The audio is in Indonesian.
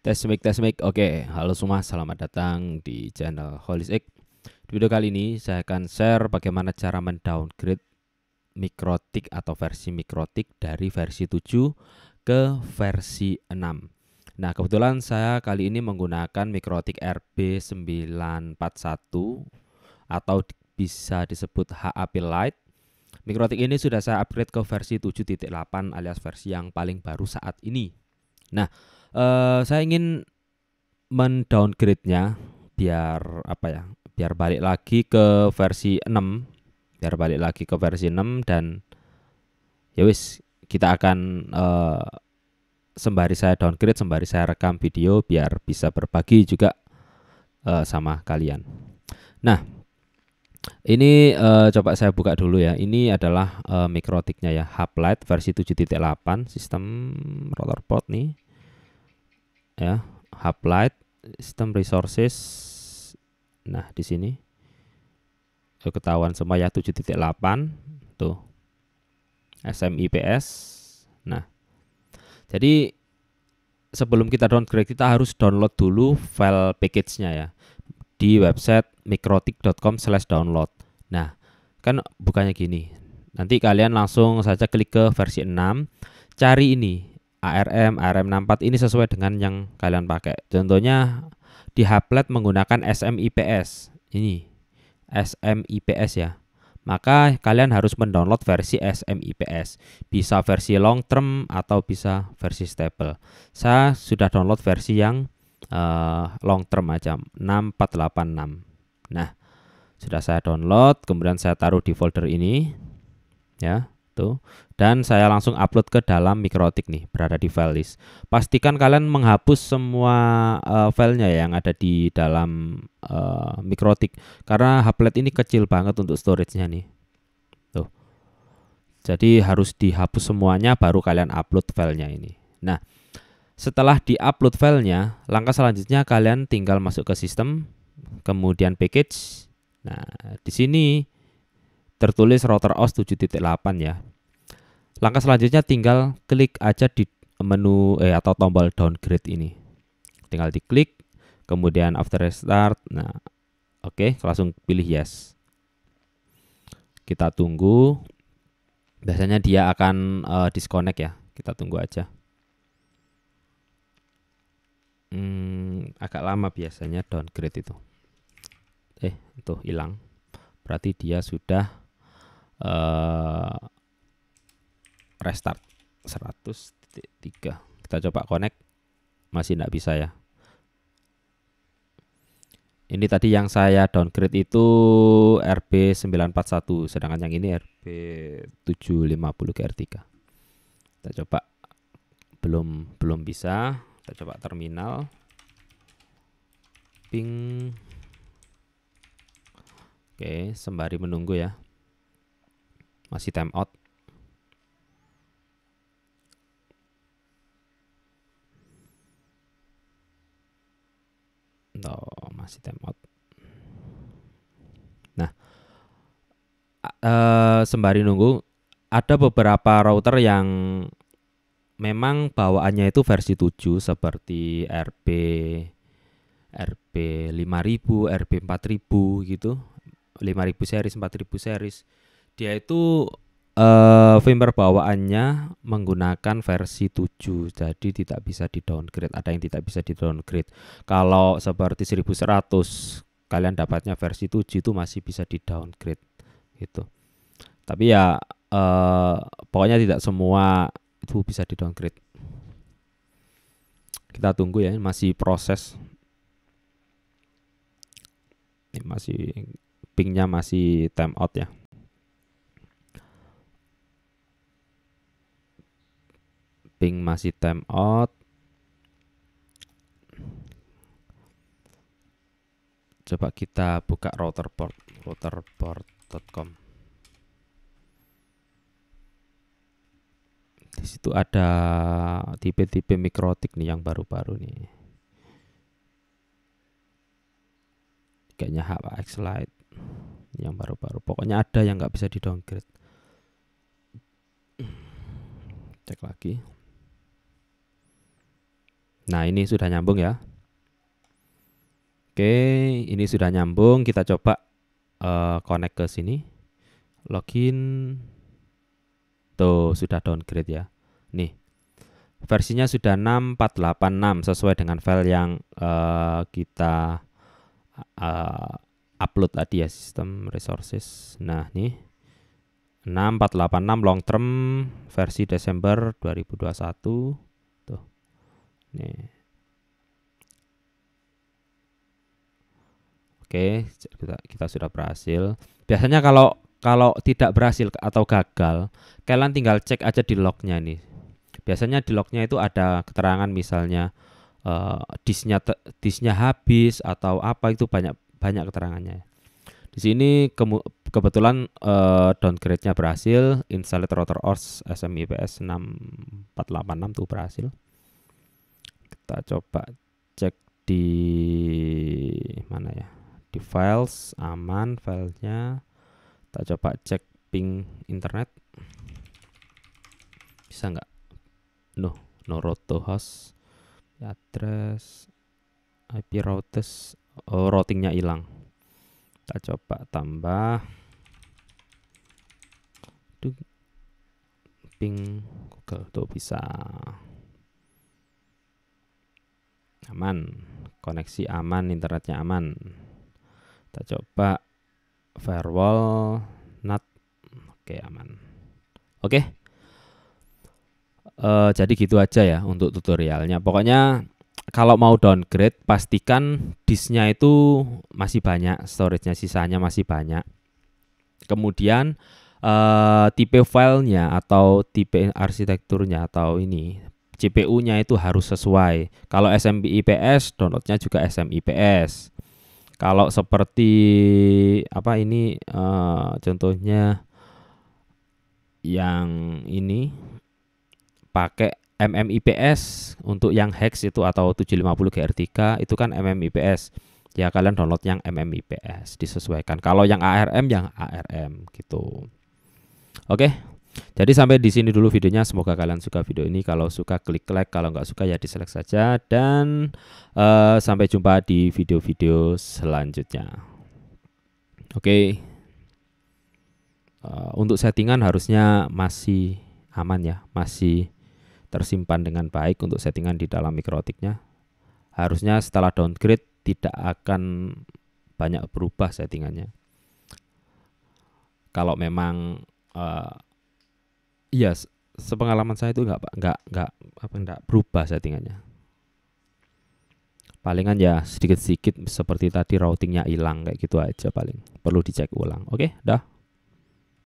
Tes mic, tes mic. Oke, halo semua, selamat datang di channel Holistic. Di video kali ini saya akan share bagaimana cara mendowngrade mikrotik atau versi mikrotik dari versi 7 ke versi 6. Nah, kebetulan saya kali ini menggunakan mikrotik RB941 atau bisa disebut HAP Lite. Mikrotik ini sudah saya upgrade ke versi 7.8 alias versi yang paling baru saat ini. Nah, Eh, saya ingin mendowngrade-nya biar apa ya? Biar balik lagi ke versi 6, biar balik lagi ke versi 6 dan ya wis kita akan uh, sembari saya downgrade sembari saya rekam video biar bisa berbagi juga uh, sama kalian. Nah, ini uh, coba saya buka dulu ya. Ini adalah uh, mikrotiknya ya, haplite versi 7.8 sistem rollerboard nih ya haplite sistem resources nah di sini ketahuan semua ya 7.8 tuh SMIPS nah jadi sebelum kita downgrade kita harus download dulu file package-nya ya di website mikrotik.com/download slash nah kan bukannya gini nanti kalian langsung saja klik ke versi 6 cari ini ARM, ARM64 ini sesuai dengan yang kalian pakai. Contohnya di Haplet menggunakan SMIPS. Ini SMIPS ya. Maka kalian harus mendownload versi SMIPS. Bisa versi long term atau bisa versi stable. Saya sudah download versi yang uh, long term aja 6486. Nah, sudah saya download, kemudian saya taruh di folder ini. Ya, tuh dan saya langsung upload ke dalam mikrotik nih berada di file list pastikan kalian menghapus semua uh, filenya ya, yang ada di dalam uh, mikrotik karena haplet ini kecil banget untuk storage-nya nih tuh jadi harus dihapus semuanya baru kalian upload filenya ini nah setelah di upload filenya langkah selanjutnya kalian tinggal masuk ke sistem kemudian package nah di sini tertulis router OS 7.8 ya Langkah selanjutnya tinggal klik aja di menu eh, atau tombol downgrade ini. Tinggal diklik, kemudian after restart. Nah, oke, okay, langsung pilih yes. Kita tunggu. Biasanya dia akan uh, disconnect ya. Kita tunggu aja. Hmm, agak lama biasanya downgrade itu. Eh, tuh hilang. Berarti dia sudah uh, restart 100.3 kita coba connect masih tidak bisa ya ini tadi yang saya downgrade itu RB941 sedangkan yang ini RB750 GR3 kita coba belum belum bisa kita coba terminal ping oke sembari menunggu ya masih time out kasih out. Nah, uh, sembari nunggu ada beberapa router yang memang bawaannya itu versi 7 seperti RP RP 5000, RP 4000 gitu. 5000 series, 4000 series. Dia itu Uh, firmware bawaannya menggunakan versi 7 jadi tidak bisa di downgrade ada yang tidak bisa di downgrade kalau seperti 1100 kalian dapatnya versi 7 itu masih bisa di downgrade gitu tapi ya uh, pokoknya tidak semua itu bisa di downgrade kita tunggu ya masih proses Ini masih pingnya masih time out ya masih time out coba kita buka router port routerport.com di situ ada tipe-tipe mikrotik nih yang baru-baru nih kayaknya HX Lite yang baru-baru pokoknya ada yang nggak bisa di downgrade cek lagi Nah, ini sudah nyambung ya. Oke, ini sudah nyambung. Kita coba uh, connect ke sini. Login. Tuh, sudah downgrade ya. Nih. Versinya sudah 6486 sesuai dengan file yang uh, kita uh, upload tadi ya, sistem resources. Nah, nih. 6486 long term versi Desember 2021 Oke, kita, sudah berhasil. Biasanya kalau kalau tidak berhasil atau gagal, kalian tinggal cek aja di lognya nih. Biasanya di lognya itu ada keterangan misalnya uh, eh, disnya disnya habis atau apa itu banyak banyak keterangannya. Di sini ke, kebetulan uh, downgrade-nya berhasil, install router OS SMIPS 6486 tuh berhasil. Kita coba cek di mana ya? Di files aman filenya. Kita coba cek ping internet. Bisa nggak? No, no road to host. Address IP routers oh, routingnya hilang. Kita coba tambah. Ping Google tuh bisa aman koneksi aman internetnya aman kita coba firewall not oke aman oke uh, jadi gitu aja ya untuk tutorialnya pokoknya kalau mau downgrade pastikan disknya itu masih banyak storage-nya sisanya masih banyak kemudian uh, tipe filenya atau tipe arsitekturnya atau ini CPU-nya itu harus sesuai. Kalau SMIPS, downloadnya juga SMIPS. Kalau seperti apa ini uh, contohnya yang ini pakai MMIPS untuk yang hex itu atau 750 GR3 itu kan MMIPS. Ya kalian download yang MMIPS disesuaikan. Kalau yang ARM yang ARM gitu. Oke, jadi sampai di sini dulu videonya. Semoga kalian suka video ini. Kalau suka klik like, kalau nggak suka ya dislike saja. Dan uh, sampai jumpa di video-video selanjutnya. Oke. Okay. Uh, eh, untuk settingan harusnya masih aman ya, masih tersimpan dengan baik untuk settingan di dalam mikrotiknya. Harusnya setelah downgrade tidak akan banyak berubah settingannya. Kalau memang uh, Iya, yes, sepengalaman saya itu nggak enggak enggak apa enggak berubah settingannya. Palingan ya sedikit-sedikit seperti tadi routingnya hilang kayak gitu aja paling. Perlu dicek ulang. Oke, okay, dah.